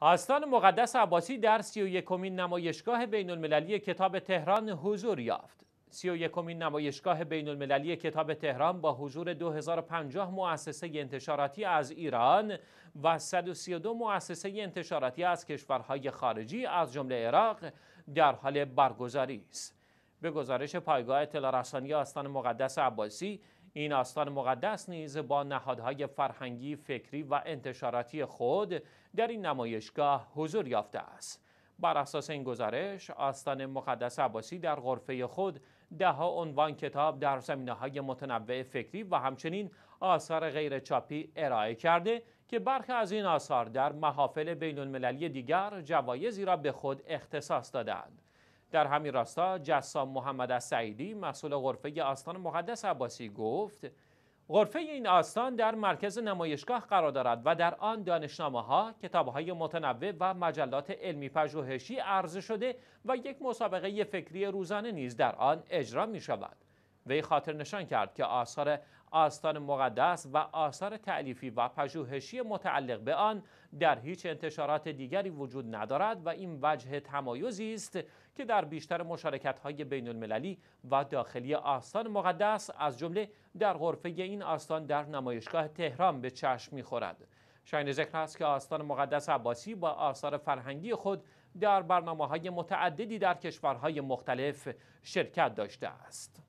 آستان مقدس عباسی در سی و یکمین نمایشگاه بین المللی کتاب تهران حضور یافت. سی و یکمین نمایشگاه بین المللی کتاب تهران با حضور 2050 مؤسسه انتشاراتی از ایران و 132 مؤسسه انتشاراتی از کشورهای خارجی از جمله عراق در حال برگزاری است. به گزارش پایگاه اطلاع رسانی آستان مقدس عباسی این آستان مقدس نیز با نهادهای فرهنگی، فکری و انتشاراتی خود در این نمایشگاه حضور یافته است. بر اساس این گزارش، آستان مقدس عباسی در غرفه خود ده ها عنوان کتاب در زمینه های متنوع فکری و همچنین آثار غیرچاپی ارائه کرده که برخی از این آثار در محافل بین المللی دیگر جوایزی را به خود اختصاص دادند. در همین راستا جسام محمد سعیدی مسئول غرفه آستان مقدس عباسی گفت غرفه این آستان در مرکز نمایشگاه قرار دارد و در آن دانشنامه ها، کتاب های متنوع و مجلات علمی پژوهشی عرضه شده و یک مسابقه فکری روزانه نیز در آن اجرا می شود. وی خاطر نشان کرد که آثار آستان مقدس و آثار تعلیفی و پژوهشی متعلق به آن در هیچ انتشارات دیگری وجود ندارد و این وجه تمایزی است که در بیشتر های بین المللی و داخلی آستان مقدس از جمله در غرفه این آستان در نمایشگاه تهران به چشم می‌خورد. شاین ذکر است که آستان مقدس عباسی با آثار فرهنگی خود در برنامه های متعددی در کشورهای مختلف شرکت داشته است.